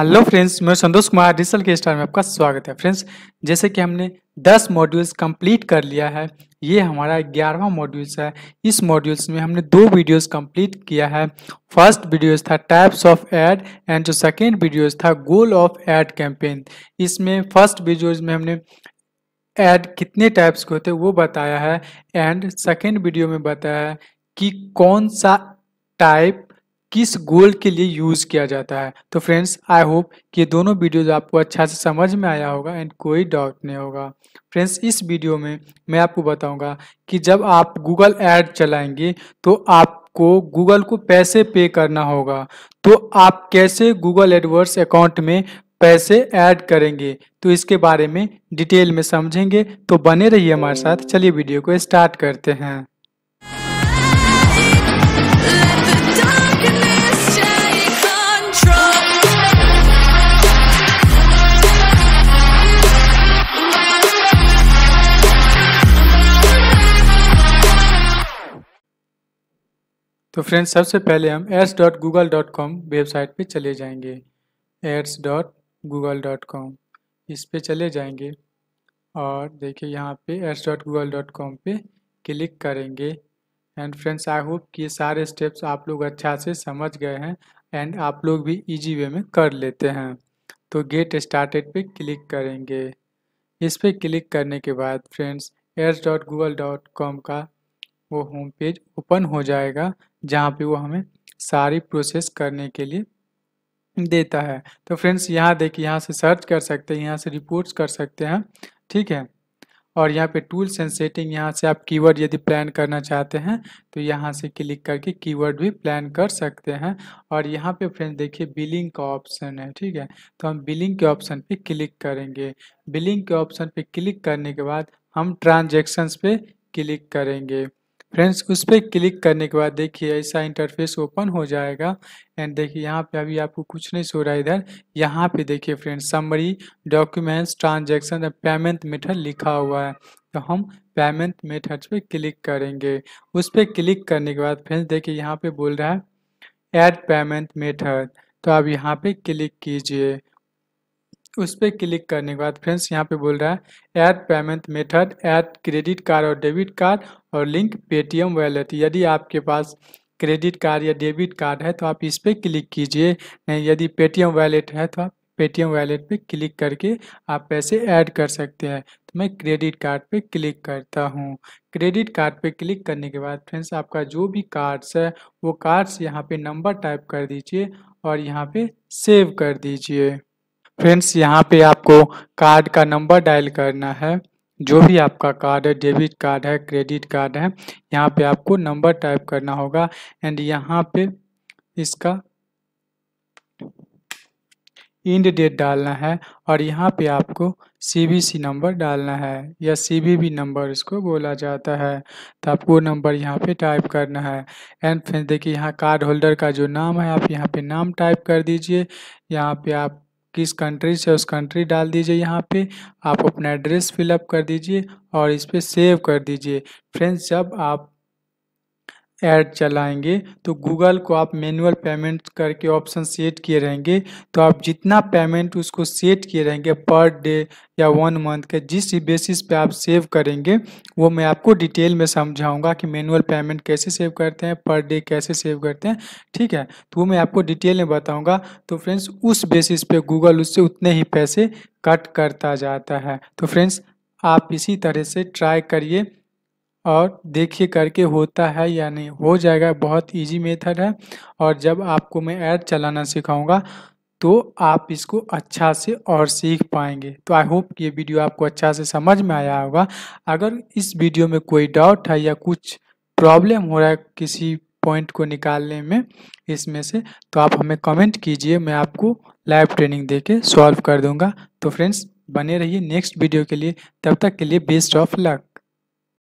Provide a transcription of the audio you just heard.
hello friends मैं Santosh Kumar digital के star में आपका स्वागत है फ्रेंड्स जैसे कि हमने 10 मॉड्यूल्स कंप्लीट कर लिया है ये हमारा ग्यारहवा मॉड्यूल्स है इस मॉड्यूल्स में हमने दो वीडियोस कंप्लीट किया है फर्स्ट वीडियोस था टाइप्स ऑफ एड एंड जो सेकेंड वीडियोस था गोल ऑफ एड कैंपेन इसमें फर्स्ट वीडियोज में हमने एड कितने टाइप्स के होते वो बताया है एंड सेकेंड वीडियो में बताया है कि कौन सा टाइप किस गोल के लिए यूज़ किया जाता है तो फ्रेंड्स आई होप कि दोनों वीडियोज आपको अच्छा से समझ में आया होगा एंड कोई डाउट नहीं होगा फ्रेंड्स इस वीडियो में मैं आपको बताऊंगा कि जब आप गूगल ऐड चलाएंगे तो आपको गूगल को पैसे पे करना होगा तो आप कैसे गूगल एडवर्स अकाउंट में पैसे ऐड करेंगे तो इसके बारे में डिटेल में समझेंगे तो बने रहिए हमारे साथ चलिए वीडियो को स्टार्ट करते हैं तो फ्रेंड्स सबसे पहले हम dot dot Google com website पर चले जाएंगे कॉम इस पर चले जाएंगे और देखिए यहाँ पे कॉम पर क्लिक करेंगे एंड फ्रेंड्स आई होप कि ये सारे स्टेप्स आप लोग अच्छा से समझ गए हैं एंड आप लोग भी इजी वे में कर लेते हैं तो गेट स्टार्टेड पे क्लिक करेंगे इस पर क्लिक करने के बाद friends ads dot Google dot com का वो होम पेज ओपन हो जाएगा जहाँ पे वो हमें सारी प्रोसेस करने के लिए देता है तो फ्रेंड्स यहाँ देखिए यहाँ से सर्च कर सकते हैं यहाँ से रिपोर्ट्स कर सकते हैं ठीक है और यहाँ पे टूल्स एंड सेटिंग यहाँ से आप कीवर्ड यदि प्लान करना चाहते हैं तो यहाँ से क्लिक करके कीवर्ड भी प्लान कर सकते हैं और यहाँ पे फ्रेंड्स देखिए बिलिंग का ऑप्शन है ठीक है तो हम बिलिंग के ऑप्शन पे क्लिक करेंगे बिलिंग के ऑप्शन पे क्लिक करने के बाद हम ट्रांजेक्शन्स पे क्लिक करेंगे फ्रेंड्स उस पर क्लिक करने के बाद देखिए ऐसा इंटरफेस ओपन हो जाएगा एंड देखिए यहाँ पे अभी आपको कुछ नहीं सो रहा है इधर यहाँ पे देखिए friends summary documents transaction payment method लिखा हुआ है तो हम पेमेंट मेथड पे क्लिक करेंगे उस पर क्लिक करने के बाद फ्रेंड्स देखिए यहाँ पे बोल रहा है एड पेमेंट मेथड तो आप यहाँ पे क्लिक कीजिए उस पर क्लिक करने के बाद फ्रेंड्स यहाँ पे बोल रहा है add payment method add credit card और डेबिट कार्ड और लिंक पेटीएम वैलेट यदि आपके पास क्रेडिट कार्ड या डेबिट कार्ड है तो आप इस पर क्लिक कीजिए नहीं यदि पेटीएम वैलेट है तो आप पेटीएम वैलेट पे क्लिक करके आप पैसे ऐड कर सकते हैं तो मैं क्रेडिट कार्ड पे क्लिक करता हूँ क्रेडिट कार्ड पे क्लिक करने के बाद फ्रेंड्स आपका जो भी कार्ड्स है वो कार्ड्स यहाँ पे नंबर टाइप कर दीजिए और यहाँ पे सेव कर दीजिए फ्रेंड्स यहाँ पे आपको कार्ड का नंबर डायल करना है जो भी आपका कार्ड है डेबिट कार्ड है क्रेडिट कार्ड है यहाँ पे आपको नंबर टाइप करना होगा एंड यहाँ पे इसका इंड डेट डालना है और यहाँ पे आपको सीबीसी नंबर डालना है या सीबीबी नंबर इसको बोला जाता है तो आपको नंबर यहाँ पे टाइप करना है एंड फ्रेंड्स देखिए यहाँ कार्ड होल्डर का जो नाम है आप यहाँ पे नाम टाइप कर दीजिए यहाँ पे आप किस कंट्री से उस कंट्री डाल दीजिए यहाँ पे आप अपना एड्रेस फिलअप कर दीजिए और इस पर सेव कर दीजिए फ्रेंड्स जब आप ऐड चलाएंगे तो गूगल को आप मैनुअल पेमेंट करके ऑप्शन सेट किए रहेंगे तो आप जितना पेमेंट उसको सेट किए रहेंगे पर डे या वन मंथ के जिस बेसिस पे आप सेव करेंगे वो मैं आपको डिटेल में समझाऊंगा कि मैनुअल पेमेंट कैसे सेव करते हैं पर डे कैसे सेव करते हैं ठीक है तो वो मैं आपको डिटेल में बताऊँगा तो फ्रेंड्स उस बेसिस पर गूगल उससे उतने ही पैसे कट करता जाता है तो फ्रेंड्स आप इसी तरह से ट्राई करिए और देखिए करके होता है या नहीं हो जाएगा बहुत इजी मेथड है और जब आपको मैं ऐड चलाना सिखाऊंगा तो आप इसको अच्छा से और सीख पाएंगे तो आई होप ये वीडियो आपको अच्छा से समझ में आया होगा अगर इस वीडियो में कोई डाउट है या कुछ प्रॉब्लम हो रहा है किसी पॉइंट को निकालने में इसमें से तो आप हमें कमेंट कीजिए मैं आपको लाइव ट्रेनिंग दे के सॉल्व कर दूंगा तो फ्रेंड्स बने रहिए नेक्स्ट वीडियो के लिए तब तक के लिए बेस्ट ऑफ लक